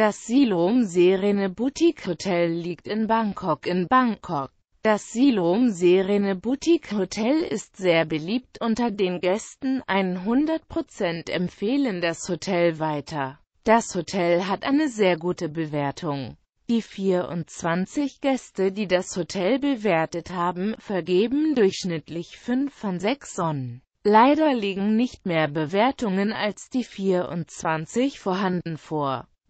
Das Silom Serene Boutique Hotel liegt in Bangkok in Bangkok. Das Silom Serene Boutique Hotel ist sehr beliebt unter den Gästen, 100% empfehlen das Hotel weiter. Das Hotel hat eine sehr gute Bewertung. Die 24 Gäste, die das Hotel bewertet haben, vergeben durchschnittlich 5 von 6 Sonnen. Leider liegen nicht mehr Bewertungen als die 24 vorhanden vor.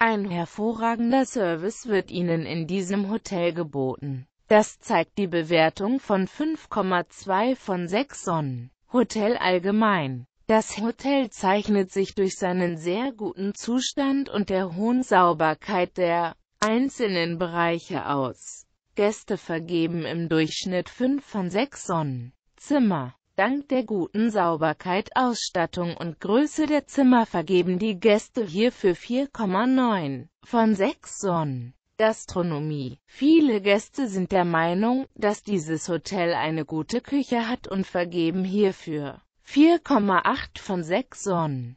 ein hervorragender Service wird Ihnen in diesem Hotel geboten. Das zeigt die Bewertung von 5,2 von 6 Sonnen. Hotel allgemein. Das Hotel zeichnet sich durch seinen sehr guten Zustand und der hohen Sauberkeit der einzelnen Bereiche aus. Gäste vergeben im Durchschnitt 5 von 6 Sonnen. Zimmer Dank der guten Sauberkeit, Ausstattung und Größe der Zimmer vergeben die Gäste hierfür 4,9 von 6 Sonnen. Gastronomie. Viele Gäste sind der Meinung, dass dieses Hotel eine gute Küche hat und vergeben hierfür 4,8 von 6 Sonnen.